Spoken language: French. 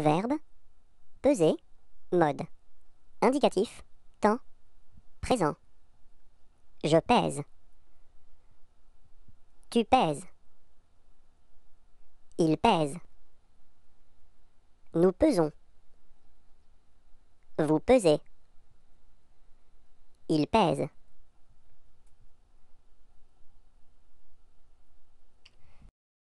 Verbe. Peser. Mode. Indicatif. Temps. Présent. Je pèse. Tu pèses. Il pèse. Nous pesons. Vous pesez. Il pèse.